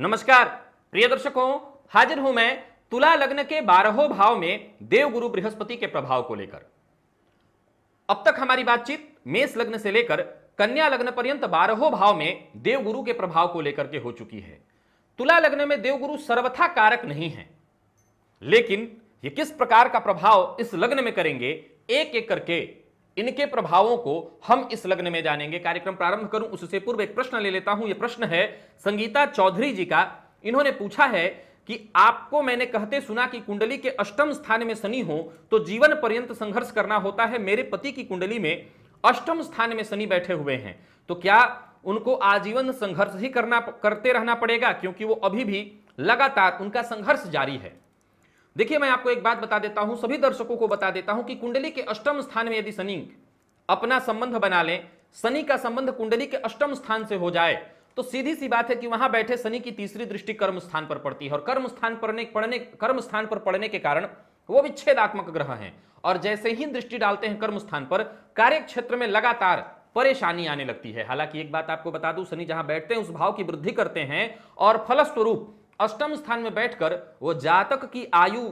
नमस्कार प्रिय दर्शकों हाजिर हूं मैं तुला लग्न के बारहों भाव में देव गुरु बृहस्पति के प्रभाव को लेकर अब तक हमारी बातचीत मेष लग्न से लेकर कन्या लग्न पर्यंत बारहों भाव में देव गुरु के प्रभाव को लेकर के हो चुकी है तुला लग्न में देव गुरु सर्वथा कारक नहीं है लेकिन ये किस प्रकार का प्रभाव इस लग्न में करेंगे एक एक करके इनके प्रभावों को हम इस लग्न में जानेंगे कार्यक्रम प्रारंभ करूं उससे पूर्व एक प्रश्न ले लेता हूं यह प्रश्न है संगीता चौधरी जी का इन्होंने पूछा है कि आपको मैंने कहते सुना कि कुंडली के अष्टम स्थान में शनि हो तो जीवन पर्यंत संघर्ष करना होता है मेरे पति की कुंडली में अष्टम स्थान में शनि बैठे हुए हैं तो क्या उनको आजीवन संघर्ष ही करना करते रहना पड़ेगा क्योंकि वो अभी भी लगातार उनका संघर्ष जारी है देखिए मैं आपको एक बात बता देता हूं सभी दर्शकों को बता देता हूं कि कुंडली के अष्टम स्थान में यदि शनि अपना संबंध बना ले शनि का संबंध कुंडली के अष्टम स्थान से हो जाए तो सीधी सी बात है कि वहां बैठे शनि की तीसरी दृष्टि कर्म स्थान पर पड़ती है और कर्म स्थान पर पड़ने कर्म स्थान पर पड़ने के कारण वो विच्छेदात्मक ग्रह हैं और जैसे ही दृष्टि डालते हैं कर्म स्थान पर कार्य क्षेत्र में लगातार परेशानी आने लगती है हालांकि एक बात आपको बता दूं शनि जहां बैठते हैं उस भाव की वृद्धि करते हैं और फलस्वरूप अष्टम स्थान में बैठकर वो जातक की आयु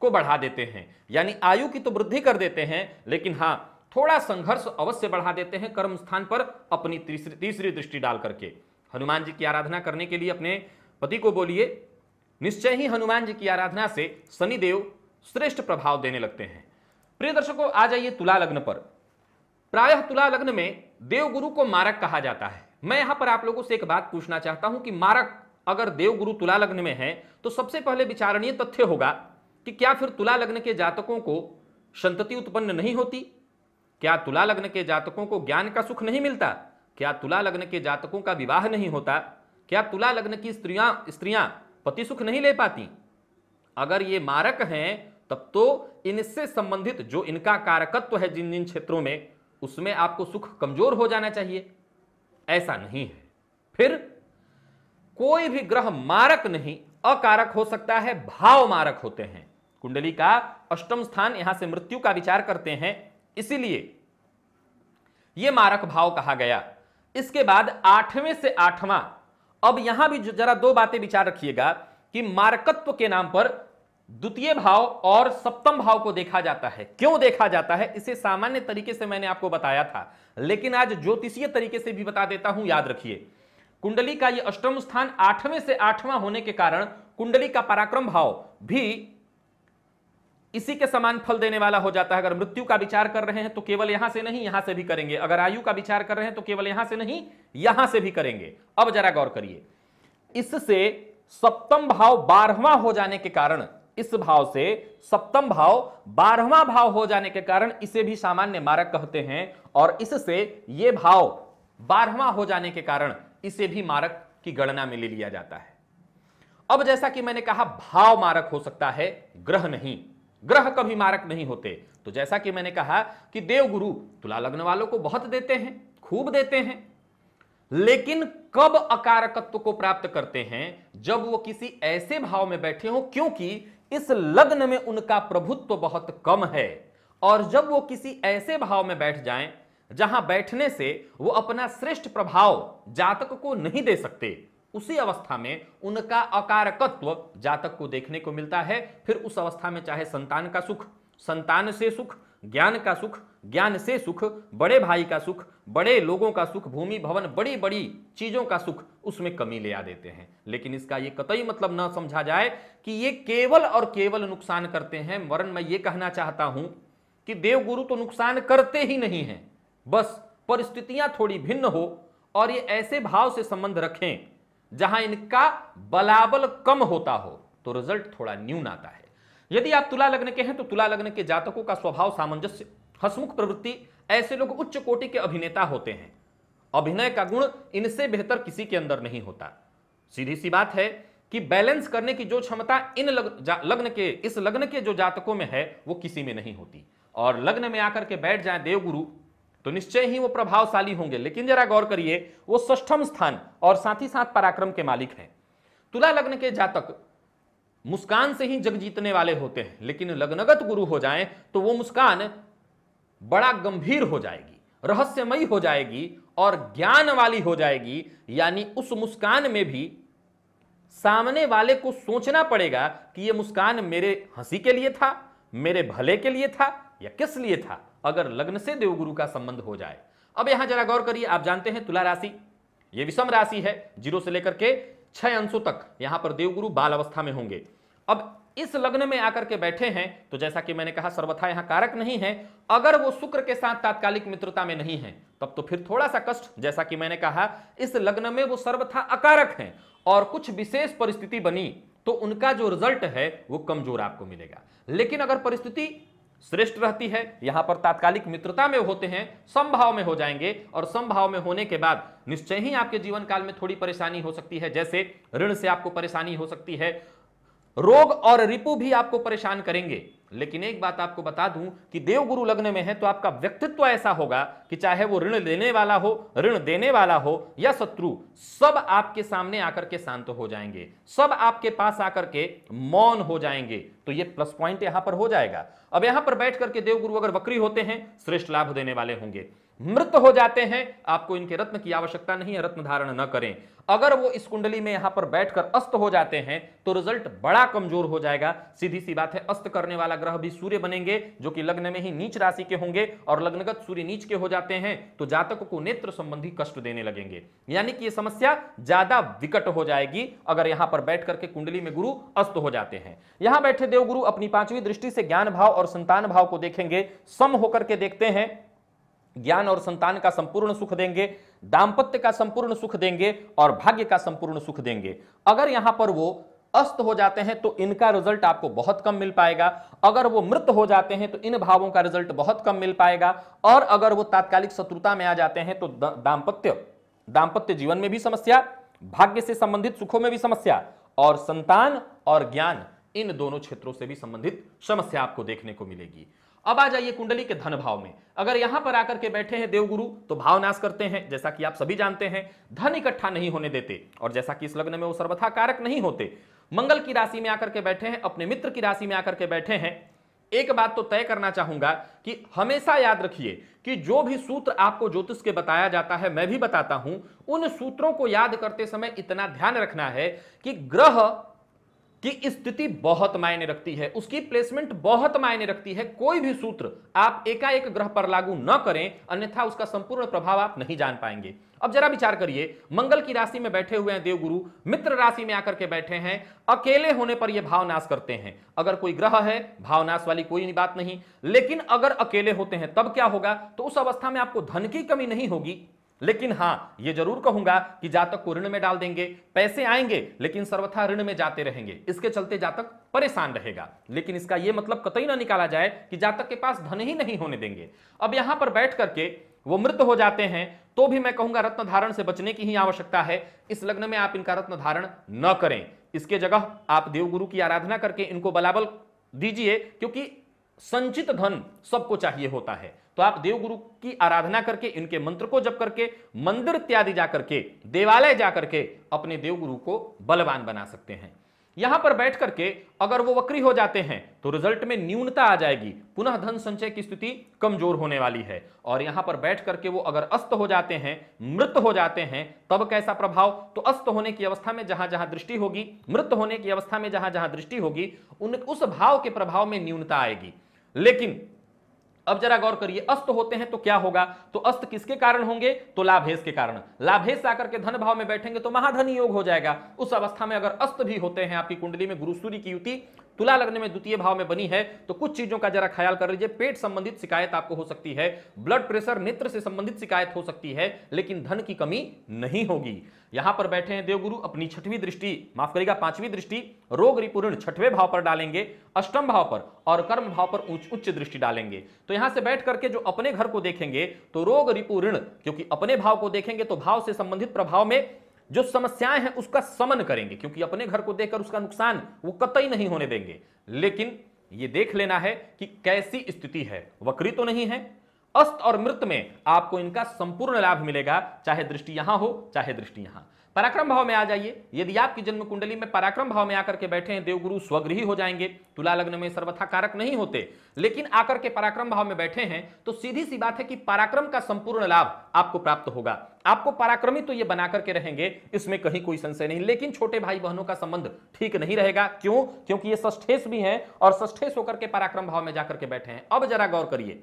को बढ़ा देते हैं यानी आयु की तो वृद्धि कर देते हैं लेकिन हाँ थोड़ा संघर्ष अवश्य बढ़ा देते हैं कर्म स्थान पर अपनी तीसरी तीसरी दृष्टि डाल करके हनुमान जी की आराधना करने के लिए अपने पति को बोलिए निश्चय ही हनुमान जी की आराधना से शनिदेव श्रेष्ठ प्रभाव देने लगते हैं प्रिय दर्शकों आ जाइए तुला लग्न पर प्रायः तुला लग्न में देवगुरु को मारक कहा जाता है मैं यहां पर आप लोगों से एक बात पूछना चाहता हूं कि मारक अगर देवगुरु तुला लग्न में है तो सबसे पहले विचारणीय तथ्य होगा कि क्या फिर तुला लग्न के जातकों को संतति उत्पन्न नहीं होती क्या तुला लग्न के जातकों को ज्ञान का सुख नहीं मिलता क्या तुला लग्न के जातकों का विवाह नहीं होता क्या तुला लग्न की स्त्रियां स्त्रियां पति सुख नहीं ले पाती अगर ये मारक हैं तब तो इनसे संबंधित जो इनका कारकत्व है जिन जिन क्षेत्रों में उसमें आपको सुख कमजोर हो जाना चाहिए ऐसा नहीं है फिर कोई भी ग्रह मारक नहीं अकारक हो सकता है भाव मारक होते हैं कुंडली का अष्टम स्थान यहां से मृत्यु का विचार करते हैं इसीलिए यह मारक भाव कहा गया इसके बाद आठवें से आठवां अब यहां भी जरा दो बातें विचार रखिएगा कि मारकत्व के नाम पर द्वितीय भाव और सप्तम भाव को देखा जाता है क्यों देखा जाता है इसे सामान्य तरीके से मैंने आपको बताया था लेकिन आज ज्योतिषीय तरीके से भी बता देता हूं याद रखिए कुंडली का ये अष्टम स्थान आठवें से आठवां होने के कारण कुंडली का पराक्रम भाव भी इसी के समान फल देने वाला हो जाता है अगर मृत्यु का विचार कर रहे हैं तो केवल यहां से नहीं यहां से भी करेंगे अगर आयु का विचार कर रहे हैं तो केवल यहां से नहीं यहां से भी करेंगे अब जरा गौर करिए इससे सप्तम भाव बारहवा हो जाने के कारण इस भाव से सप्तम भाव बारहवा भाव हो जाने के कारण इसे भी सामान्य मारक कहते हैं और इससे ये भाव बारहवा हो जाने के कारण इसे भी मारक की गणना में ले लिया जाता है अब जैसा कि मैंने कहा भाव मारक हो सकता है ग्रह नहीं ग्रह कभी मारक नहीं होते तो जैसा कि मैंने कहा कि देवगुरु तुला लग्न वालों को बहुत देते हैं खूब देते हैं लेकिन कब अकारकत्व को प्राप्त करते हैं जब वो किसी ऐसे भाव में बैठे हो क्योंकि इस लग्न में उनका प्रभुत्व बहुत कम है और जब वो किसी ऐसे भाव में बैठ जाएं जहां बैठने से वो अपना श्रेष्ठ प्रभाव जातक को नहीं दे सकते उसी अवस्था में उनका अकारकत्व जातक को देखने को मिलता है फिर उस अवस्था में चाहे संतान का सुख संतान से सुख ज्ञान का सुख ज्ञान से सुख बड़े भाई का सुख बड़े लोगों का सुख भूमि भवन बड़ी बड़ी चीजों का सुख उसमें कमी ले आ देते हैं लेकिन इसका ये कतई मतलब ना समझा जाए कि ये केवल और केवल नुकसान करते हैं मरण मैं ये कहना चाहता हूं कि देवगुरु तो नुकसान करते ही नहीं हैं बस परिस्थितियां थोड़ी भिन्न हो और ये ऐसे भाव से संबंध रखें जहां इनका बलाबल कम होता हो तो रिजल्ट थोड़ा न्यून आता है यदि आप तुला लग्न के हैं तो तुला लग्न के जातकों का स्वभाव सामंजस्य हसमुख प्रवृत्ति ऐसे लोग उच्च कोटि के अभिनेता होते हैं अभिनय का गुण इनसे बेहतर किसी के अंदर नहीं होता सीधी सी बात है कि बैलेंस करने की जो क्षमता इन लग, लग्न के इस लग्न के जो जातकों में है वो किसी में नहीं होती और लग्न में आकर के बैठ जाए देवगुरु तो निश्चय ही वो प्रभावशाली होंगे लेकिन जरा गौर करिए वो सष्टम स्थान और साथ ही साथ पराक्रम के मालिक हैं तुला लग्न के जातक मुस्कान से ही जग जीतने वाले होते हैं लेकिन लग्नगत गुरु हो जाएं तो वो मुस्कान बड़ा गंभीर हो जाएगी रहस्यमयी हो जाएगी और ज्ञान वाली हो जाएगी यानी उस मुस्कान में भी सामने वाले को सोचना पड़ेगा कि यह मुस्कान मेरे हंसी के लिए था मेरे भले के लिए था या किस लिए था अगर लग्न से देवगुरु का संबंध हो जाए अब यहां जरा गौर करिए आप जानते हैं तुला राशि ये विषम राशि है जीरो से लेकर के छह अंशों तक यहां पर देवगुरु बाल अवस्था में होंगे अब इस लग्न में आकर के बैठे हैं तो जैसा कि मैंने कहा सर्वथा यहां कारक नहीं है अगर वो शुक्र के साथ तात्कालिक मित्रता में नहीं है तब तो फिर थोड़ा सा कष्ट जैसा कि मैंने कहा इस लग्न में वो सर्वथा अकारक हैं और कुछ विशेष परिस्थिति बनी तो उनका जो रिजल्ट है वो कमजोर आपको मिलेगा लेकिन अगर परिस्थिति श्रेष्ठ रहती है यहाँ पर तात्कालिक मित्रता में होते हैं संभाव में हो जाएंगे और संभाव में होने के बाद निश्चय ही आपके जीवन काल में थोड़ी परेशानी हो सकती है जैसे ऋण से आपको परेशानी हो सकती है रोग और रिपु भी आपको परेशान करेंगे लेकिन एक बात आपको बता दूं कि देवगुरु लग्न में है तो आपका व्यक्तित्व ऐसा होगा कि चाहे वो ऋण लेने वाला हो ऋण देने वाला हो या शत्रु सब आपके सामने आकर के शांत हो जाएंगे सब आपके पास आकर के मौन हो जाएंगे तो ये प्लस पॉइंट यहां पर हो जाएगा अब यहां पर बैठ करके देवगुरु अगर वक्री होते हैं श्रेष्ठ लाभ देने वाले होंगे मृत हो जाते हैं आपको इनके रत्न की आवश्यकता नहीं है रत्न धारण न करें अगर वो इस कुंडली में यहां पर बैठकर अस्त हो जाते हैं तो रिजल्ट बड़ा कमजोर हो जाएगा सीधी सी बात है अस्त करने वाला ग्रह भी सूर्य बनेंगे जो कि लग्न में ही नीच राशि के होंगे और लग्नगत सूर्य नीच के हो जाते हैं तो जातक को नेत्र संबंधी कष्ट देने लगेंगे यानी कि यह समस्या ज्यादा विकट हो जाएगी अगर यहां पर बैठ करके कुंडली में गुरु अस्त हो जाते हैं यहां बैठे देवगुरु अपनी पांचवी दृष्टि से ज्ञान भाव और संतान भाव को देखेंगे सम होकर के देखते हैं ज्ञान और संतान का संपूर्ण सुख देंगे दाम्पत्य का संपूर्ण सुख देंगे और भाग्य का संपूर्ण सुख देंगे अगर यहां पर वो अस्त हो जाते हैं तो इनका रिजल्ट आपको बहुत कम मिल पाएगा अगर वो मृत हो जाते हैं तो इन भावों का रिजल्ट बहुत कम मिल पाएगा और अगर वो तात्कालिक शत्रुता में आ जाते हैं तो दाम्पत्य दाम्पत्य जीवन में भी समस्या भाग्य से संबंधित सुखों में भी समस्या और संतान और ज्ञान इन दोनों क्षेत्रों से भी संबंधित समस्या आपको देखने को मिलेगी अब आ जाइए कुंडली के धन भाव में अगर यहां पर आकर के बैठे हैं देवगुरु तो भाव नाश करते हैं जैसा कि आप सभी जानते हैं धन इकट्ठा नहीं होने देते और जैसा कि इस लग्न में वो सर्वथा कारक नहीं होते मंगल की राशि में आकर के बैठे हैं अपने मित्र की राशि में आकर के बैठे हैं एक बात तो तय करना चाहूंगा कि हमेशा याद रखिए कि जो भी सूत्र आपको ज्योतिष के बताया जाता है मैं भी बताता हूं उन सूत्रों को याद करते समय इतना ध्यान रखना है कि ग्रह कि स्थिति बहुत मायने रखती है उसकी प्लेसमेंट बहुत मायने रखती है कोई भी सूत्र आप एकाएक ग्रह पर लागू न करें अन्यथा उसका संपूर्ण प्रभाव आप नहीं जान पाएंगे अब जरा विचार करिए मंगल की राशि में बैठे हुए हैं देवगुरु मित्र राशि में आकर के बैठे हैं अकेले होने पर यह भावनाश करते हैं अगर कोई ग्रह है भावनाश वाली कोई बात नहीं लेकिन अगर अकेले होते हैं तब क्या होगा तो उस अवस्था में आपको धन की कमी नहीं होगी लेकिन हाँ ये जरूर कहूंगा कि जातक को ऋण में डाल देंगे पैसे आएंगे लेकिन सर्वथा ऋण में जाते रहेंगे इसके चलते जातक परेशान रहेगा लेकिन इसका यह मतलब कतई ना निकाला जाए कि जातक के पास धन ही नहीं होने देंगे अब यहां पर बैठ करके वो मृत हो जाते हैं तो भी मैं कहूंगा रत्न धारण से बचने की ही आवश्यकता है इस लग्न में आप इनका रत्न धारण न करें इसके जगह आप देवगुरु की आराधना करके इनको बलाबल दीजिए क्योंकि संचित धन सबको चाहिए होता है तो आप देवगुरु की आराधना करके इनके मंत्र को जप करके मंदिर इत्यादि जाकर के देवालय जा करके अपने देवगुरु को बलवान बना सकते हैं यहां पर बैठ करके अगर वो वक्री हो जाते हैं तो रिजल्ट में न्यूनता आ जाएगी पुनः धन संचय की स्थिति कमजोर होने वाली है और यहां पर बैठ करके वो अगर अस्त हो जाते हैं मृत हो जाते हैं तब कैसा प्रभाव तो अस्त होने की अवस्था में जहां जहां दृष्टि होगी मृत होने की अवस्था में जहां जहां दृष्टि होगी उन उस भाव के प्रभाव में न्यूनता आएगी लेकिन अब जरा गौर करिए अस्त होते हैं तो क्या होगा तो अस्त किसके कारण होंगे तो लाभेश के कारण लाभेश आकर के धन भाव में बैठेंगे तो महाधन योग हो जाएगा उस अवस्था में अगर अस्त भी होते हैं आपकी कुंडली में गुरु सूर्य की युति तुला लगने में द्वितीय भाव में बनी है तो कुछ चीजों का जरा ख्याल कर लीजिए पेट संबंधित शिकायत आपको हो सकती है ब्लड प्रेशर नेत्र से संबंधित शिकायत हो सकती है लेकिन धन की कमी नहीं होगी यहां पर बैठे हैं देवगुरु अपनी छठवीं दृष्टि माफ करेगा पांचवी दृष्टि रोग रिपूर्ण छठवें भाव पर डालेंगे अष्टम भाव पर और कर्म भाव पर उच्च उच्च दृष्टि डालेंगे तो यहां से बैठ करके जो अपने घर को देखेंगे तो रोग रिपूर्ण क्योंकि अपने भाव को देखेंगे तो भाव से संबंधित प्रभाव में जो समस्याएं हैं उसका समन करेंगे क्योंकि अपने घर को देखकर उसका नुकसान वो कतई नहीं होने देंगे लेकिन ये देख लेना है कि कैसी स्थिति है वक्री तो नहीं है अस्त और मृत में आपको इनका संपूर्ण लाभ मिलेगा चाहे दृष्टि यहां हो चाहे दृष्टि यहां पराक्रम भाव में आ जाइए यदि आपकी जन्म कुंडली में पराक्रम भाव में आकर के बैठे हैं देवगुरु स्वगृही हो जाएंगे तुला लग्न में सर्वथा कारक नहीं होते लेकिन आकर के पराक्रम भाव में बैठे हैं तो सीधी सी बात है कि पराक्रम का संपूर्ण लाभ आपको प्राप्त होगा आपको पराक्रमी तो ये बना करके रहेंगे इसमें कहीं कोई संशय नहीं लेकिन छोटे भाई बहनों का संबंध ठीक नहीं रहेगा क्यों क्योंकि ये सष्ठेश भी है और सष्ठेश होकर के पराक्रम भाव में जाकर के बैठे हैं अब जरा गौर करिए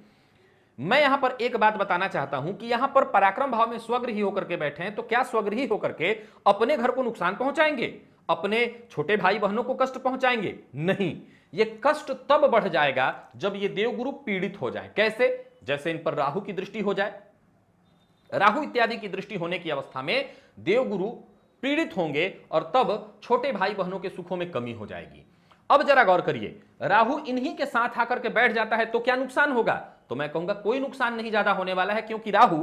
मैं यहां पर एक बात बताना चाहता हूं कि यहां पर पराक्रम भाव में स्वगृही होकर के बैठे हैं तो क्या स्वगृही होकर के अपने घर को नुकसान पहुंचाएंगे अपने छोटे भाई बहनों को कष्ट पहुंचाएंगे नहीं ये कष्ट तब बढ़ जाएगा जब ये देवगुरु पीड़ित हो जाए कैसे जैसे इन पर राहु की दृष्टि हो जाए राहु इत्यादि की दृष्टि होने की अवस्था में देवगुरु पीड़ित होंगे और तब छोटे भाई बहनों के सुखों में कमी हो जाएगी अब जरा गौर करिए राहु इन्हीं के साथ आकर के बैठ जाता है तो क्या नुकसान होगा तो मैं कहूंगा कोई नुकसान नहीं ज्यादा होने वाला है क्योंकि राहु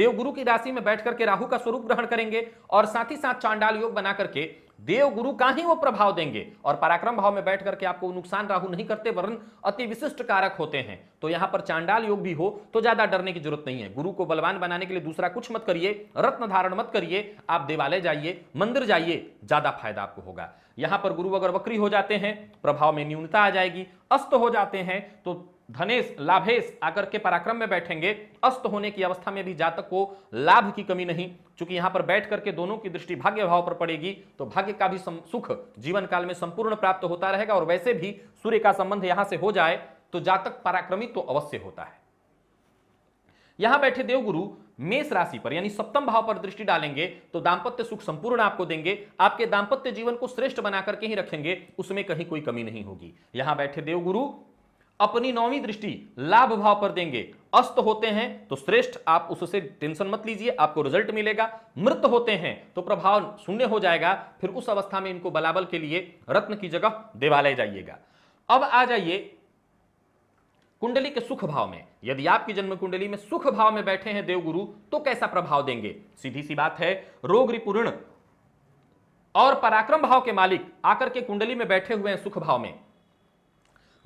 देवगुरु की राशि में बैठ करके राहु का स्वरूप ग्रहण करेंगे और साथ ही साथ चांडाल योग बना करके देवगुरु का ही वो प्रभाव देंगे और पराक्रम भाव में बैठ करके आपको नुकसान राहु नहीं करते वरन अति विशिष्ट कारक होते हैं तो यहां पर चांडाल योग भी हो तो ज्यादा डरने की जरूरत नहीं है गुरु को बलवान बनाने के लिए दूसरा कुछ मत करिए रत्न धारण मत करिए आप देवालय जाइए मंदिर जाइए ज्यादा फायदा आपको होगा यहां पर गुरु अगर वक्री हो जाते हैं प्रभाव में न्यूनता आ जाएगी अस्त हो जाते हैं तो धनेश लाभेश आकर के पराक्रम में बैठेंगे अस्त होने की अवस्था में भी जातक को लाभ की कमी नहीं चूंकि यहां पर बैठ करके दोनों की दृष्टि भाग्य भाव पर पड़ेगी तो भाग्य का भी सुख जीवन काल में संपूर्ण प्राप्त होता रहेगा और वैसे भी सूर्य का संबंध यहां से हो जाए तो जातक पराक्रमी तो अवश्य होता है यहां बैठे देवगुरु मेष राशि पर यानी सप्तम भाव पर दृष्टि डालेंगे तो दाम्पत्य सुख संपूर्ण आपको देंगे आपके दाम्पत्य जीवन को श्रेष्ठ बना करके ही रखेंगे उसमें कहीं कोई कमी नहीं होगी यहां बैठे देवगुरु अपनी नौवीं दृष्टि लाभ भाव पर देंगे अस्त होते हैं तो श्रेष्ठ आप उससे टेंशन मत लीजिए आपको रिजल्ट मिलेगा मृत होते हैं तो प्रभाव शून्य हो जाएगा फिर उस अवस्था में इनको बलाबल के लिए रत्न की जगह देवालय जाइएगा अब आ जाइए कुंडली के सुख भाव में यदि आपकी जन्म कुंडली में सुख भाव में बैठे हैं देवगुरु तो कैसा प्रभाव देंगे सीधी सी बात है रोग रिपूर्ण और पराक्रम भाव के मालिक आकर के कुंडली में बैठे हुए हैं सुख भाव में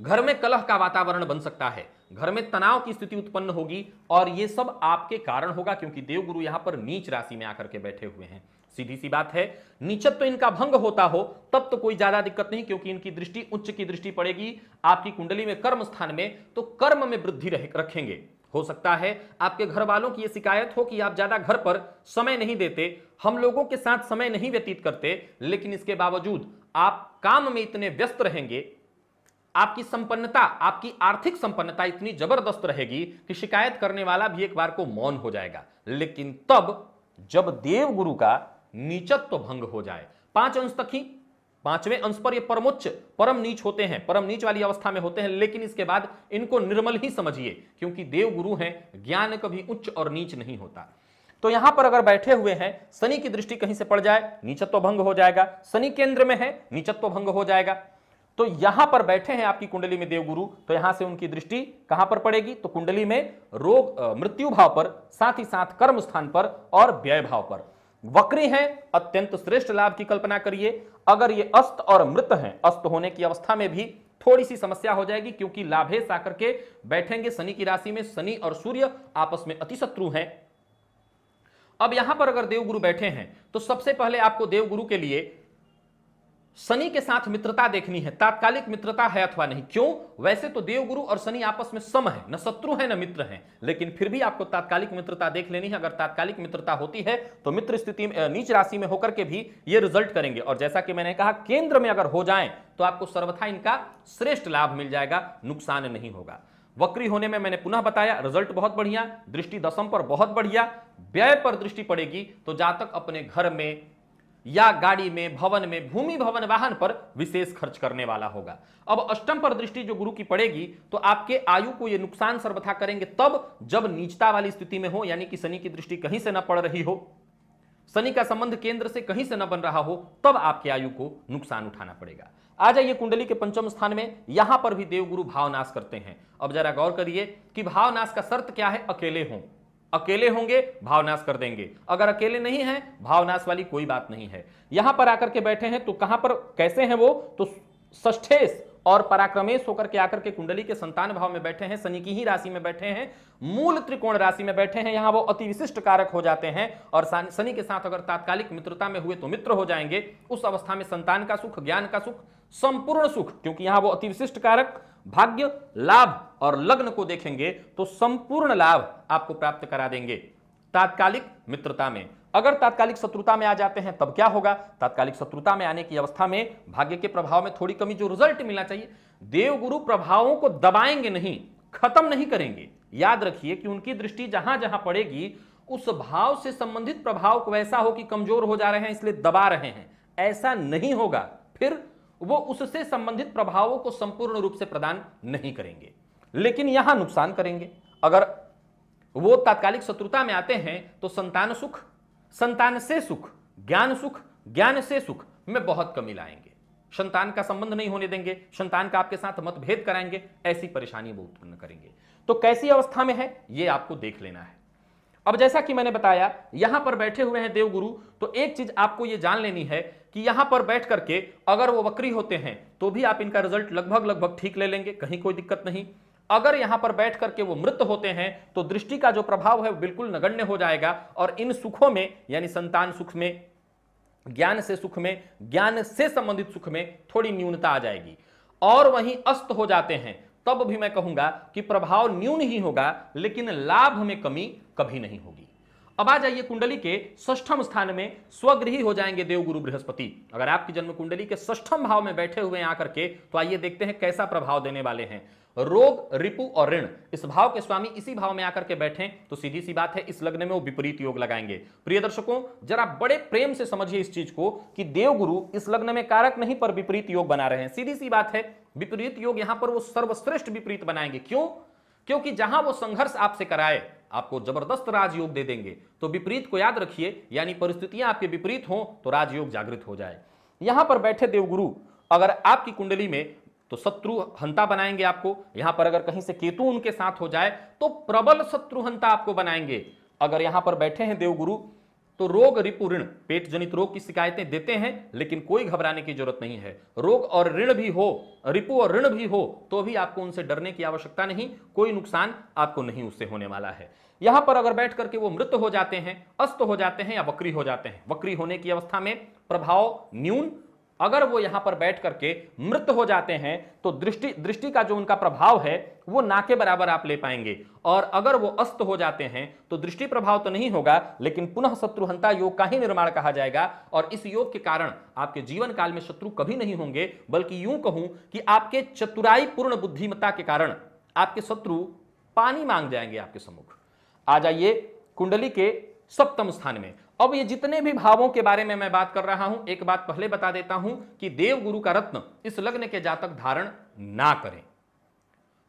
घर में कलह का वातावरण बन सकता है घर में तनाव की स्थिति उत्पन्न होगी और ये सब आपके कारण होगा क्योंकि देवगुरु यहां पर नीच राशि में आकर के बैठे हुए हैं सीधी सी बात है नीचत तो इनका भंग होता हो तब तो कोई ज्यादा दिक्कत नहीं क्योंकि इनकी दृष्टि उच्च की दृष्टि पड़ेगी आपकी कुंडली में कर्म स्थान में तो कर्म में वृद्धि रखेंगे हो सकता है आपके घर वालों की यह शिकायत हो कि आप ज्यादा घर पर समय नहीं देते हम लोगों के साथ समय नहीं व्यतीत करते लेकिन इसके बावजूद आप काम में इतने व्यस्त रहेंगे आपकी संपन्नता आपकी आर्थिक संपन्नता इतनी जबरदस्त रहेगी कि शिकायत करने वाला भी एक बार को मौन हो जाएगा लेकिन तब जब देवगुरु का नीचत्व तो भंग हो जाए पांच अंश तक ही पांचवें अंश पर ये परमोच्च परम नीच होते हैं परम नीच वाली अवस्था में होते हैं लेकिन इसके बाद इनको निर्मल ही समझिए क्योंकि देवगुरु हैं ज्ञान कभी उच्च और नीच नहीं होता तो यहां पर अगर बैठे हुए हैं शनि की दृष्टि कहीं से पड़ जाए नीचत्व भंग हो जाएगा शनि केंद्र में है नीचत्व भंग हो जाएगा तो यहां पर बैठे हैं आपकी कुंडली में देवगुरु तो यहां से उनकी दृष्टि कहां पर पड़ेगी तो कुंडली में रोग मृत्यु भाव पर साथ ही साथ कर्म स्थान पर और व्यय भाव पर वक्री हैं अत्यंत श्रेष्ठ लाभ की कल्पना करिए अगर ये अस्त और मृत हैं अस्त होने की अवस्था में भी थोड़ी सी समस्या हो जाएगी क्योंकि लाभे साकर के बैठेंगे शनि की राशि में शनि और सूर्य आपस में अति शत्रु हैं अब यहां पर अगर देवगुरु बैठे हैं तो सबसे पहले आपको देवगुरु के लिए शनि के साथ मित्रता देखनी है तात्कालिक मित्रता है अथवा नहीं क्यों वैसे तो देवगुरु और शनि आपस में सम है न शत्रु है न मित्र है लेकिन फिर भी आपको तात्कालिक मित्रता देख लेनी है अगर तात्कालिक मित्रता होती है तो मित्र स्थिति नीच राशि में होकर के भी ये रिजल्ट करेंगे और जैसा कि मैंने कहा केंद्र में अगर हो जाए तो आपको सर्वथा इनका श्रेष्ठ लाभ मिल जाएगा नुकसान नहीं होगा वक्री होने में मैंने पुनः बताया रिजल्ट बहुत बढ़िया दृष्टि दशम पर बहुत बढ़िया व्यय पर दृष्टि पड़ेगी तो जातक अपने घर में या गाड़ी में भवन में भूमि भवन वाहन पर विशेष खर्च करने वाला होगा अब अष्टम पर दृष्टि जो गुरु की पड़ेगी तो आपके आयु को ये नुकसान सर्वथा करेंगे तब जब नीचता वाली स्थिति में हो यानी कि शनि की दृष्टि कहीं से ना पड़ रही हो शनि का संबंध केंद्र से कहीं से न बन रहा हो तब आपके आयु को नुकसान उठाना पड़ेगा आ जाइए कुंडली के पंचम स्थान में यहां पर भी देवगुरु भावनाश करते हैं अब जरा गौर करिए कि भावनाश का शर्त क्या है अकेले हों अकेले होंगे भावनाश कर देंगे अगर अकेले नहीं है भावनाश वाली कोई बात नहीं है यहां पर आकर के बैठे हैं तो कहां पर कैसे हैं वो तो ष्ठेश और पराक्रमेश होकर के आकर के कुंडली के संतान भाव में बैठे हैं शनि की ही राशि में बैठे हैं मूल त्रिकोण राशि में बैठे हैं यहां वो अति विशिष्ट कारक हो जाते हैं और शनि के साथ अगर तात्कालिक मित्रता में हुए तो मित्र हो जाएंगे उस अवस्था में संतान का सुख ज्ञान का सुख संपूर्ण सुख क्योंकि यहां वो अति विशिष्ट कारक भाग्य लाभ और लग्न को देखेंगे तो संपूर्ण लाभ आपको प्राप्त करा देंगे तात्कालिक मित्रता में अगर तात्कालिक शत्रुता में आ जाते हैं तब क्या होगा तात्कालिक शत्रुता में आने की अवस्था में भाग्य के प्रभाव में थोड़ी कमी जो रिजल्ट मिलना चाहिए देवगुरु प्रभावों को दबाएंगे नहीं खत्म नहीं करेंगे याद रखिए कि उनकी दृष्टि जहां जहां पड़ेगी उस भाव से संबंधित प्रभाव को ऐसा हो कि कमजोर हो जा रहे हैं इसलिए दबा रहे हैं ऐसा नहीं होगा फिर वो उससे संबंधित प्रभावों को संपूर्ण रूप से प्रदान नहीं करेंगे लेकिन यहां नुकसान करेंगे अगर वो तात्कालिक शत्रुता में आते हैं तो संतान सुख संतान से सुख ज्ञान सुख ज्ञान से सुख में बहुत कमी लाएंगे संतान का संबंध नहीं होने देंगे संतान का आपके साथ मतभेद कराएंगे ऐसी परेशानी वो उत्पन्न करेंगे तो कैसी अवस्था में है यह आपको देख लेना है अब जैसा कि मैंने बताया यहां पर बैठे हुए हैं देवगुरु तो एक चीज आपको यह जान लेनी है कि यहां पर बैठ करके अगर वो वक्री होते हैं तो भी आप इनका रिजल्ट लगभग लगभग ठीक ले लेंगे कहीं कोई दिक्कत नहीं अगर यहां पर बैठ करके वो मृत होते हैं तो दृष्टि का जो प्रभाव है बिल्कुल नगण्य हो जाएगा और इन सुखों में यानी संतान सुख में ज्ञान से सुख में ज्ञान से संबंधित सुख में थोड़ी न्यूनता आ जाएगी और वहीं अस्त हो जाते हैं तब भी मैं कहूंगा कि प्रभाव न्यून ही होगा लेकिन लाभ में कमी कभी नहीं होगी अब आ जाइए कुंडली के ष्ठम स्थान में स्वगृही हो जाएंगे देवगुरु बृहस्पति अगर आपकी जन्म कुंडली के ष्ठम भाव में बैठे हुए आकर के तो आइए देखते हैं कैसा प्रभाव देने वाले हैं रोग रिपु और ऋण इस भाव के स्वामी इसी भाव में आकर के बैठे तो सीधी सी बात है इस लग्न में वो विपरीत योग लगाएंगे प्रिय दर्शकों जरा बड़े प्रेम से समझिए इस चीज को कि देवगुरु इस लग्न में कारक नहीं पर विपरीत योग बना रहे हैं सीधी सी बात है विपरीत योग यहां पर वो सर्वश्रेष्ठ विपरीत बनाएंगे क्यों क्योंकि जहां वो संघर्ष आपसे कराए आपको जबरदस्त राजयोग दे देंगे तो विपरीत को याद रखिए यानी परिस्थितियां आपके विपरीत हो तो राजयोग जागृत हो जाए यहां पर बैठे देवगुरु अगर आपकी कुंडली में तो शत्रु हंता बनाएंगे आपको यहां पर अगर कहीं से केतु उनके साथ हो जाए तो प्रबल शत्रु हंता आपको बनाएंगे अगर यहां पर बैठे हैं देवगुरु तो रोग रिपु ऋण पेट जनित रोग की शिकायतें देते हैं लेकिन कोई घबराने की जरूरत नहीं है रोग और ऋण भी हो रिपु और ऋण भी हो तो भी आपको उनसे डरने की आवश्यकता नहीं कोई नुकसान आपको नहीं उससे होने वाला है यहां पर अगर बैठ करके वो मृत हो जाते हैं अस्त हो जाते हैं या वक्री हो जाते हैं वक्री होने की अवस्था में प्रभाव न्यून अगर वो यहाँ पर बैठ करके मृत हो जाते हैं तो दृष्टि दृष्टि का जो उनका प्रभाव है वो ना के बराबर आप ले पाएंगे और अगर वो अस्त हो जाते हैं तो दृष्टि प्रभाव तो नहीं होगा लेकिन पुनः शत्रुहंता योग का ही निर्माण कहा जाएगा और इस योग के कारण आपके जीवन काल में शत्रु कभी नहीं होंगे बल्कि यूं कहूं कि आपके चतुराई पूर्ण बुद्धिमत्ता के कारण आपके शत्रु पानी मांग जाएंगे आपके सम्मुख आ जाइए कुंडली के सप्तम स्थान में अब ये जितने भी भावों के बारे में मैं बात कर रहा हूं एक बात पहले बता देता हूं कि देव गुरु का रत्न इस लग्न के जातक धारण ना करें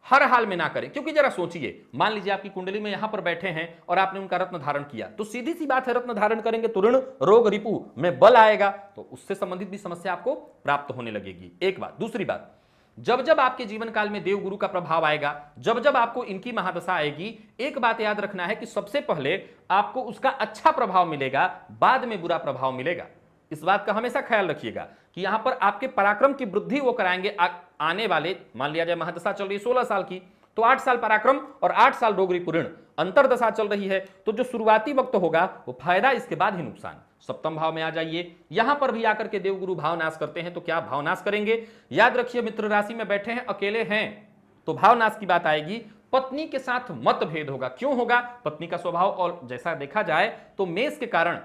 हर हाल में ना करें क्योंकि जरा सोचिए मान लीजिए आपकी कुंडली में यहां पर बैठे हैं और आपने उनका रत्न धारण किया तो सीधी सी बात है रत्न धारण करेंगे तो ऋण रोग रिपु में बल आएगा तो उससे संबंधित भी समस्या आपको प्राप्त होने लगेगी एक बात दूसरी बात जब जब आपके जीवन काल में देवगुरु का प्रभाव आएगा जब जब आपको इनकी महादशा आएगी एक बात याद रखना है कि सबसे पहले आपको उसका अच्छा प्रभाव मिलेगा बाद में बुरा प्रभाव मिलेगा इस बात का हमेशा ख्याल रखिएगा कि यहां पर आपके पराक्रम की वृद्धि वो कराएंगे आ, आने वाले मान लिया जाए महादशा चल रही है सोलह साल की तो आठ साल पराक्रम और आठ साल डोगरी पूर्ण अंतरदशा चल रही है तो जो शुरुआती वक्त होगा वो फायदा इसके बाद ही नुकसान सप्तम भाव में आ जाइए यहां पर भी आकर के देवगुरु भावनाश करते हैं तो क्या भावनाश करेंगे याद रखिए मित्र राशि में बैठे हैं अकेले हैं तो भावनाश की बात आएगी पत्नी के साथ मतभेद होगा क्यों होगा पत्नी का स्वभाव और जैसा देखा जाए तो मेष के कारण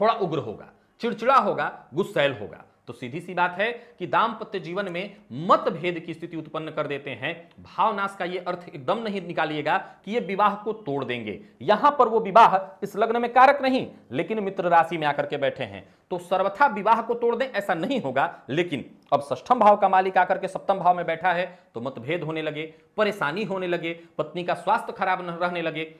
थोड़ा उग्र होगा चिड़चिड़ा होगा गुस्सैल होगा तो सीधी सी बात है कि दाम्पत्य जीवन में मतभेद की स्थिति उत्पन्न कर देते हैं भावनाश का यह अर्थ एकदम नहीं निकालिएगा कि यह विवाह को तोड़ देंगे यहां पर वो विवाह इस लग्न में कारक नहीं लेकिन मित्र राशि में आकर के बैठे हैं तो सर्वथा विवाह को तोड़ दें ऐसा नहीं होगा लेकिन अब ष्ठम भाव का मालिक आकर के सप्तम भाव में बैठा है तो मतभेद होने लगे परेशानी होने लगे पत्नी का स्वास्थ्य खराब रहने लगे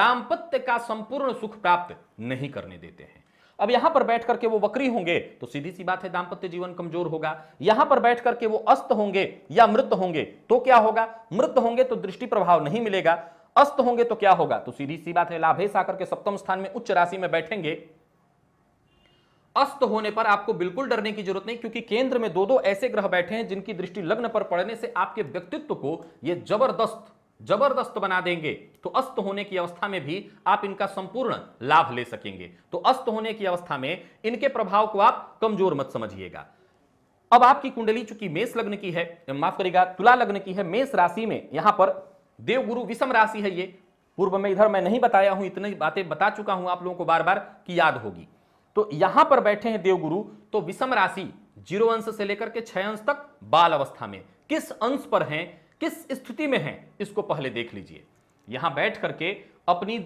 दाम्पत्य का संपूर्ण सुख प्राप्त नहीं करने देते हैं अब यहां पर बैठ करके वो वक्री होंगे तो सीधी सी बात है दाम्पत्य जीवन कमजोर होगा यहां पर बैठ करके वो अस्त होंगे या मृत होंगे तो क्या होगा मृत होंगे तो दृष्टि प्रभाव नहीं मिलेगा अस्त होंगे तो क्या होगा तो सीधी सी बात है लाभेश आकर के सप्तम स्थान में उच्च राशि में बैठेंगे अस्त होने पर आपको बिल्कुल डरने की जरूरत नहीं क्योंकि केंद्र में दो दो ऐसे ग्रह बैठे हैं जिनकी दृष्टि लग्न पर पड़ने से आपके व्यक्तित्व को यह जबरदस्त जबरदस्त बना देंगे तो अस्त होने की अवस्था में भी आप इनका संपूर्ण लाभ ले सकेंगे तो अस्त होने की अवस्था में इनके प्रभाव को आप कमजोर मत समझिएगा अब आपकी कुंडली चूंकि मेष लग्न की है माफ करेगा तुला लग्न की है मेष राशि में यहां पर देवगुरु विषम राशि है ये पूर्व में इधर मैं नहीं बताया हूं इतनी बातें बता चुका हूं आप लोगों को बार बार की याद होगी तो यहां पर बैठे हैं देवगुरु तो विषम राशि जीरो अंश से लेकर के छह अंश तक बाल अवस्था में किस अंश पर हैं किस स्थिति में है इसको पहले देख लीजिए यहां बैठ करके अपनी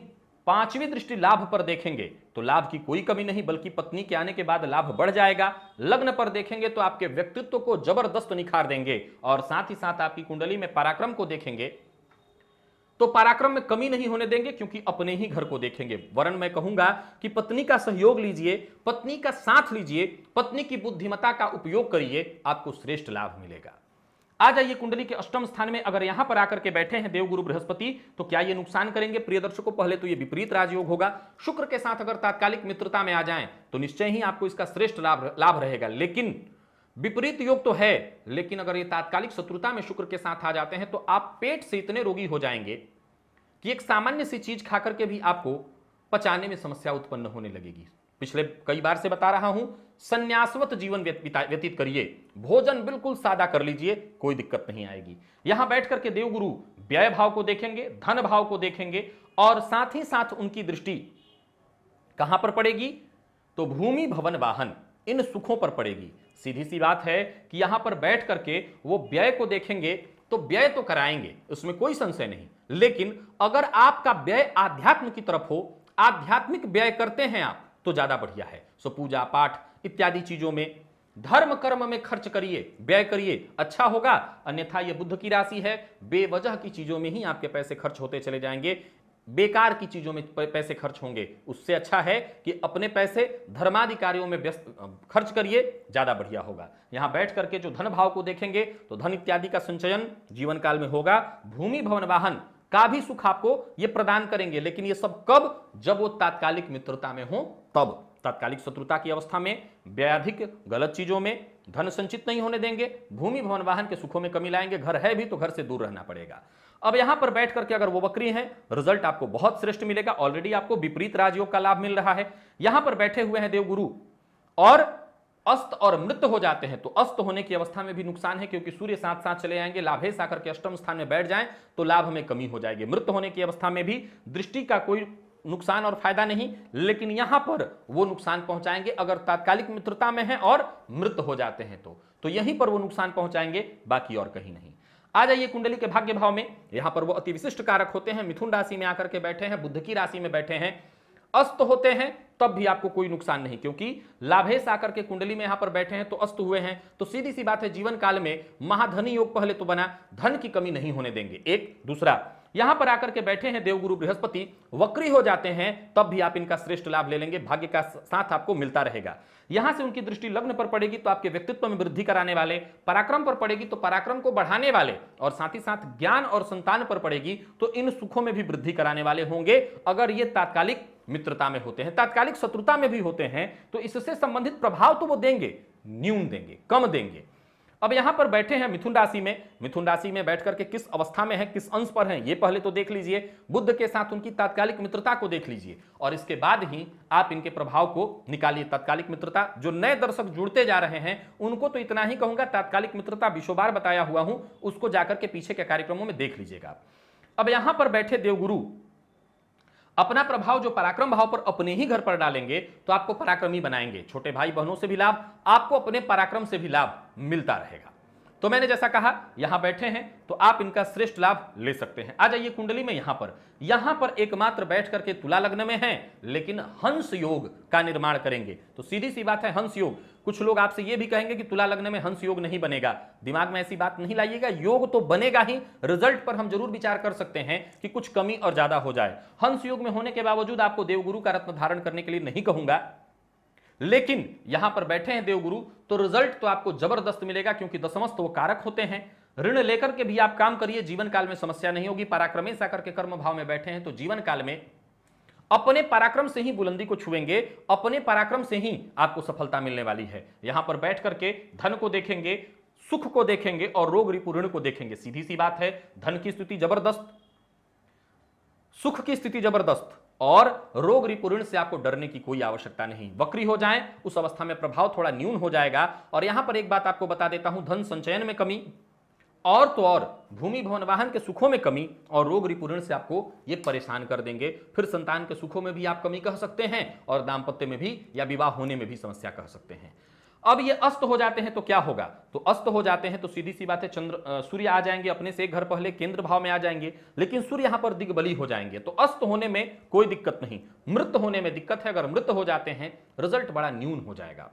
पांचवी दृष्टि लाभ पर देखेंगे तो लाभ की कोई कमी नहीं बल्कि पत्नी के आने के बाद लाभ बढ़ जाएगा लग्न पर देखेंगे तो आपके व्यक्तित्व को जबरदस्त निखार देंगे और साथ ही साथ आपकी कुंडली में पराक्रम को देखेंगे तो पराक्रम में कमी नहीं होने देंगे क्योंकि अपने ही घर को देखेंगे वरण मैं कहूंगा कि पत्नी का सहयोग लीजिए पत्नी का साथ लीजिए पत्नी की बुद्धिमता का उपयोग करिए आपको श्रेष्ठ लाभ मिलेगा आ जाइए कुंडली के अष्टम स्थान में अगर यहां पर आकर के बैठे हैं देवगुरु बृहस्पति तो क्या ये नुकसान करेंगे प्रिय दर्शकों पहले तो ये विपरीत राजयोग होगा शुक्र के साथ अगर तात्कालिक मित्रता में आ जाए तो निश्चय ही आपको इसका श्रेष्ठ लाभ लाभ रहेगा लेकिन विपरीत योग तो है लेकिन अगर ये तात्कालिक शत्रुता में शुक्र के साथ आ जाते हैं तो आप पेट से इतने रोगी हो जाएंगे कि एक सामान्य सी चीज खा करके भी आपको पचाने में समस्या उत्पन्न होने लगेगी पिछले कई बार से बता रहा हूं संन्यासवत जीवन व्यतीत करिए भोजन बिल्कुल सादा कर लीजिए कोई दिक्कत नहीं आएगी यहां बैठ करके देवगुरु व्यय भाव को देखेंगे धन भाव को देखेंगे और साथ ही साथ उनकी दृष्टि कहां पर पड़ेगी तो भूमि भवन वाहन इन सुखों पर पड़ेगी सीधी सी बात है कि यहां पर बैठ करके वो व्यय को देखेंगे तो व्यय तो कराएंगे उसमें कोई संशय नहीं लेकिन अगर आपका व्यय आध्यात्म की तरफ हो आध्यात्मिक व्यय करते हैं आप तो ज़्यादा बढ़िया है सो पूजा पाठ इत्यादि चीज़ों में धर्म कर्म में खर्च करिए व्यय करिए अच्छा होगा अन्यथा यह बुद्ध की राशि है बेवजह की चीज़ों में ही आपके पैसे खर्च होते चले जाएंगे बेकार की चीज़ों में पैसे खर्च होंगे उससे अच्छा है कि अपने पैसे धर्माधिकारियों में व्यस्त खर्च करिए ज़्यादा बढ़िया होगा यहां बैठ करके जो धन भाव को देखेंगे तो धन इत्यादि का संचयन जीवन काल में होगा भूमि भवन वाहन का भी सुख आपको ये प्रदान करेंगे लेकिन ये सब कब जब वो तात्कालिक मित्रता में हो तब तात्कालिक शत्रुता की अवस्था में व्याधिक गलत चीजों में धन संचित नहीं होने देंगे भूमि भवन वाहन के सुखों में कमी लाएंगे घर है भी तो घर से दूर रहना पड़ेगा अब यहां पर बैठ करके अगर वो बकरी हैं रिजल्ट आपको बहुत श्रेष्ठ मिलेगा ऑलरेडी आपको विपरीत राजयोग का लाभ मिल रहा है यहां पर बैठे हुए हैं देवगुरु और अस्त और मृत हो जाते हैं तो अस्त होने की अवस्था में भी नुकसान है क्योंकि सूर्य साथ साथ चले आएंगे लाभे साकर के अष्टम स्थान में बैठ जाएं तो लाभ में कमी हो जाएगी मृत होने की अवस्था में भी दृष्टि का कोई नुकसान और फायदा नहीं लेकिन यहां पर वो नुकसान पहुंचाएंगे अगर तात्कालिक मित्रता में है और मृत हो जाते हैं तो तो यहीं पर वो नुकसान पहुंचाएंगे बाकी और कहीं नहीं आ जाइए कुंडली के भाग्य भाव में यहां पर वो अति विशिष्ट कारक होते हैं मिथुन राशि में आकर के बैठे हैं बुद्ध की राशि में बैठे हैं अस्त होते हैं तब भी आपको कोई नुकसान नहीं क्योंकि लाभेश आकर के कुंडली में यहां पर बैठे हैं तो अस्त हुए हैं तो सीधी सी बात है जीवन काल में महाधनी योग पहले तो बना धन की कमी नहीं होने देंगे एक दूसरा यहां पर आकर के बैठे हैं देवगुरु बृहस्पति वक्री हो जाते हैं तब भी आप इनका श्रेष्ठ लाभ ले लेंगे भाग्य का साथ आपको मिलता रहेगा यहां से उनकी दृष्टि लग्न पर पड़ेगी तो आपके व्यक्तित्व में वृद्धि कराने वाले पराक्रम पर पड़ेगी तो पराक्रम को बढ़ाने वाले और साथ ही साथ ज्ञान और संतान पर पड़ेगी तो इन सुखों में भी वृद्धि कराने वाले होंगे अगर ये तात्कालिक मित्रता में होते हैं तात्कालिक शत्रुता में भी होते हैं तो इससे संबंधित प्रभाव तो वो देंगे न्यून देंगे कम देंगे अब यहां पर बैठे हैं मिथुन राशि में मिथुन राशि में बैठ करके किस अवस्था में है किस अंश पर है ये पहले तो देख लीजिए बुद्ध के साथ उनकी तात्कालिक मित्रता को देख लीजिए और इसके बाद ही आप इनके प्रभाव को निकालिए तात्कालिक मित्रता जो नए दर्शक जुड़ते जा रहे हैं उनको तो इतना ही कहूंगा तात्कालिक मित्रता विशोबार बताया हुआ हूं उसको जाकर के पीछे के कार्यक्रमों में देख लीजिएगा अब यहां पर बैठे देवगुरु अपना प्रभाव जो पराक्रम भाव पर अपने ही घर पर डालेंगे तो आपको पराक्रमी बनाएंगे छोटे भाई बहनों से भी लाभ आपको अपने पराक्रम से भी लाभ मिलता रहेगा तो मैंने जैसा कहा यहां बैठे हैं तो आप इनका श्रेष्ठ लाभ ले सकते हैं आ जाइए कुंडली में यहां पर यहां पर एकमात्र बैठ करके तुला लग्न में हैं लेकिन हंस योग का निर्माण करेंगे तो सीधी सी बात है हंस योग कुछ लोग आपसे यह भी कहेंगे कि तुला लग्न में हंस योग नहीं बनेगा दिमाग में ऐसी बात नहीं लाइएगा योग तो बनेगा ही रिजल्ट पर हम जरूर विचार कर सकते हैं कि कुछ कमी और ज्यादा हो जाए हंस योग में होने के बावजूद आपको देवगुरु का रत्न धारण करने के लिए नहीं कहूंगा लेकिन यहां पर बैठे हैं देवगुरु तो रिजल्ट तो आपको जबरदस्त मिलेगा क्योंकि दसमस्त तो वो कारक होते हैं ऋण लेकर के भी आप काम करिए जीवन काल में समस्या नहीं होगी पराक्रमे आकर के कर्म भाव में बैठे हैं तो जीवन काल में अपने पराक्रम से ही बुलंदी को छुएंगे अपने पराक्रम से ही आपको सफलता मिलने वाली है यहां पर बैठ करके धन को देखेंगे सुख को देखेंगे और रोग रिपु ऋण को देखेंगे सीधी सी बात है धन की स्थिति जबरदस्त सुख की स्थिति जबरदस्त और रोग रिपुरण से आपको डरने की कोई आवश्यकता नहीं वक्री हो जाए उस अवस्था में प्रभाव थोड़ा न्यून हो जाएगा और यहां पर एक बात आपको बता देता हूं धन संचयन में कमी और तो और भूमि भवन वाहन के सुखों में कमी और रोग रिपूर्ण से आपको ये परेशान कर देंगे फिर संतान के सुखों में भी आप कमी कह सकते हैं और दाम्पत्य में भी या विवाह होने में भी समस्या कह सकते हैं अब ये अस्त हो जाते हैं तो क्या होगा तो अस्त हो जाते हैं तो सीधी सी बात है चंद्र सूर्य आ जाएंगे अपने से घर पहले केंद्र भाव में आ जाएंगे लेकिन सूर्य यहां पर दिग्बली हो जाएंगे तो अस्त होने में कोई दिक्कत नहीं मृत होने में दिक्कत है अगर मृत हो जाते हैं रिजल्ट बड़ा न्यून हो जाएगा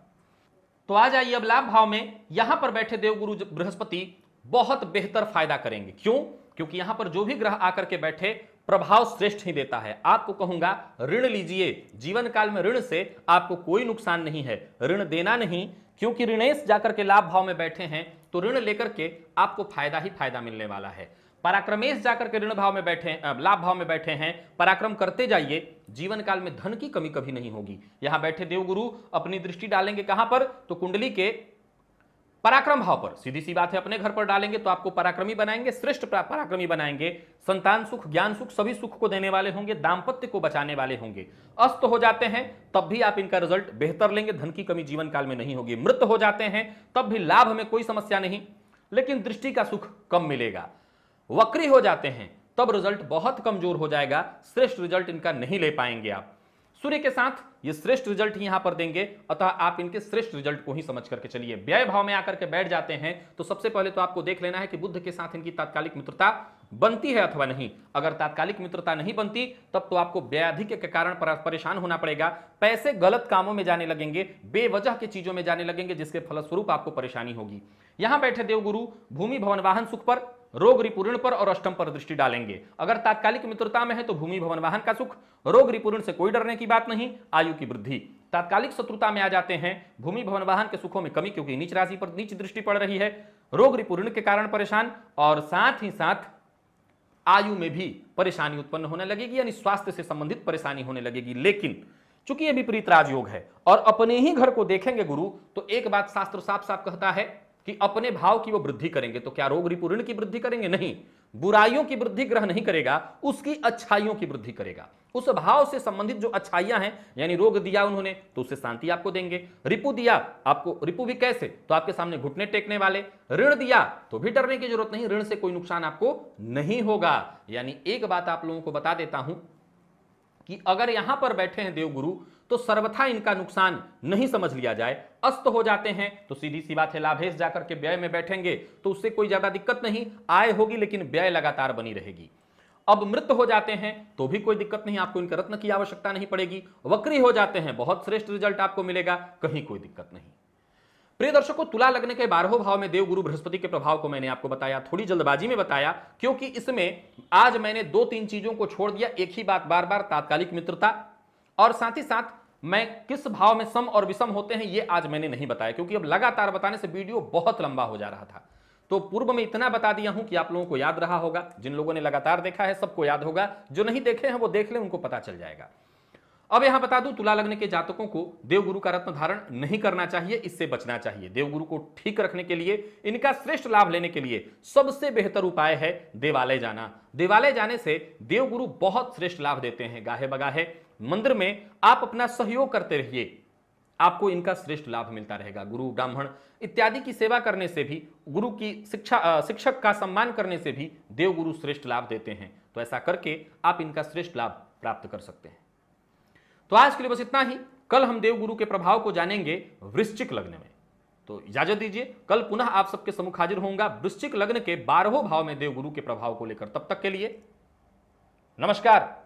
तो आ जाइए अब लाभ भाव में यहां पर बैठे देवगुरु बृहस्पति बहुत बेहतर फायदा करेंगे क्यों क्योंकि यहां पर जो भी ग्रह आकर के बैठे प्रभाव श्रेष्ठ ही देता है आपको कहूंगा ऋण लीजिए जीवन काल में ऋण से आपको कोई नुकसान नहीं है ऋण देना नहीं क्योंकि ऋणेश जाकर के लाभ भाव में बैठे हैं तो ऋण लेकर के आपको फायदा ही फायदा मिलने वाला है पराक्रमेश जाकर के ऋण भाव में बैठे लाभ भाव में बैठे हैं पराक्रम करते जाइए जीवन काल में धन की कमी कभी नहीं होगी यहां बैठे देवगुरु अपनी दृष्टि डालेंगे कहां पर तो कुंडली के पराक्रम भाव पर सीधी सी बात है अपने घर पर डालेंगे तो आपको पराक्रमी बनाएंगे श्रेष्ठ पराक्रमी बनाएंगे संतान सुख ज्ञान सुख सभी सुख को देने वाले होंगे दाम्पत्य को बचाने वाले होंगे अस्त हो जाते हैं तब भी आप इनका रिजल्ट बेहतर लेंगे धन की कमी जीवन काल में नहीं होगी मृत हो जाते हैं तब भी लाभ में कोई समस्या नहीं लेकिन दृष्टि का सुख कम मिलेगा वक्री हो जाते हैं तब रिजल्ट बहुत कमजोर हो जाएगा श्रेष्ठ रिजल्ट इनका नहीं ले पाएंगे आप सूर्य के साथ ये श्रेष्ठ रिजल्ट ही यहां पर देंगे अतः आप इनके श्रेष्ठ रिजल्ट को ही समझ करके चलिए व्यय भाव में आकर के बैठ जाते हैं तो सबसे पहले तो आपको देख लेना है कि बुद्ध के साथ इनकी तात्कालिक मित्रता बनती है अथवा नहीं अगर तात्कालिक मित्रता नहीं बनती तब तो आपको व्याधिक के कारण परेशान होना पड़ेगा पैसे गलत कामों में जाने लगेंगे बेवजह की चीजों में जाने लगेंगे जिसके फलस्वरूप आपको परेशानी होगी यहां बैठे देवगुरु भूमि भवन वाहन सुख पर रोग रिपूर्ण पर और अष्टम पर दृष्टि डालेंगे अगर तात्कालिक मित्रता में है तो भूमि भवन वाहन का सुख रोग रिपूर्ण से कोई डरने की बात नहीं आयु की वृद्धि तात्कालिक शत्रुता में आ जाते हैं भूमि भवन वाहन के सुखों में कमी क्योंकि नीच राशि पर नीच दृष्टि पड़ रही है रोग रिपूर्ण के कारण परेशान और साथ ही साथ आयु में भी परेशानी उत्पन्न होने लगेगी यानी स्वास्थ्य से संबंधित परेशानी होने लगेगी लेकिन चूंकि ये विपरीत राजयोग है और अपने ही घर को देखेंगे गुरु तो एक बात शास्त्र साफ साफ कहता है कि अपने भाव की वो वृद्धि करेंगे तो क्या रोग रिपूर्ण ऋण की वृद्धि करेंगे नहीं बुराइयों की वृद्धि ग्रह नहीं करेगा उसकी अच्छाइयों की वृद्धि करेगा उस भाव से संबंधित जो अच्छाइयां हैं यानी रोग दिया उन्होंने तो उससे शांति आपको देंगे रिपु दिया आपको रिपु भी कैसे तो आपके सामने घुटने टेकने वाले ऋण दिया तो भी डरने की जरूरत नहीं ऋण से कोई नुकसान आपको नहीं होगा यानी एक बात आप लोगों को बता देता हूं कि अगर यहां पर बैठे हैं देवगुरु तो सर्वथा इनका नुकसान नहीं समझ लिया जाए अस्त हो जाते हैं तो सीधी सी बात है लाभेश जाकर के व्यय में बैठेंगे तो उससे कोई ज्यादा दिक्कत नहीं आय होगी लेकिन व्यय लगातार बनी रहेगी अब मृत हो जाते हैं तो भी कोई दिक्कत नहीं आपको इनके रत्न की आवश्यकता नहीं पड़ेगी वक्री हो जाते हैं बहुत श्रेष्ठ रिजल्ट आपको मिलेगा कहीं कोई दिक्कत नहीं प्रिय दर्शकों तुला लगने के बारहों भाव में देवगुरु बृहस्पति के प्रभाव को मैंने आपको बताया थोड़ी जल्दबाजी में बताया क्योंकि इसमें आज मैंने दो तीन चीजों को छोड़ दिया एक ही बात बार बार तात्कालिक मित्रता और साथ ही साथ मैं किस भाव में सम और विषम होते हैं ये आज मैंने नहीं बताया क्योंकि अब लगातार बताने से वीडियो बहुत लंबा हो जा रहा था तो पूर्व में इतना बता दिया हूं कि आप लोगों को याद रहा होगा जिन लोगों ने लगातार देखा है सबको याद होगा जो नहीं देखे हैं वो देख ले उनको पता चल जाएगा अब यहां बता दूं तुला लग्न के जातकों को देवगुरु का रत्न धारण नहीं करना चाहिए इससे बचना चाहिए देवगुरु को ठीक रखने के लिए इनका श्रेष्ठ लाभ लेने के लिए सबसे बेहतर उपाय है देवालय जाना देवालय जाने से देवगुरु बहुत श्रेष्ठ लाभ देते हैं गाहे बगाहे मंदिर में आप अपना सहयोग करते रहिए आपको इनका श्रेष्ठ लाभ मिलता रहेगा गुरु ब्राह्मण इत्यादि की सेवा करने से भी गुरु की शिक्षा शिक्षक का सम्मान करने से भी देवगुरु श्रेष्ठ लाभ देते हैं तो ऐसा करके आप इनका श्रेष्ठ लाभ प्राप्त कर सकते हैं तो आज के लिए बस इतना ही कल हम देवगुरु के प्रभाव को जानेंगे वृश्चिक लग्न में तो इजाजत दीजिए कल पुनः आप सबके समुख हाजिर होऊंगा वृश्चिक लग्न के बारहों भाव में देवगुरु के प्रभाव को लेकर तब तक के लिए नमस्कार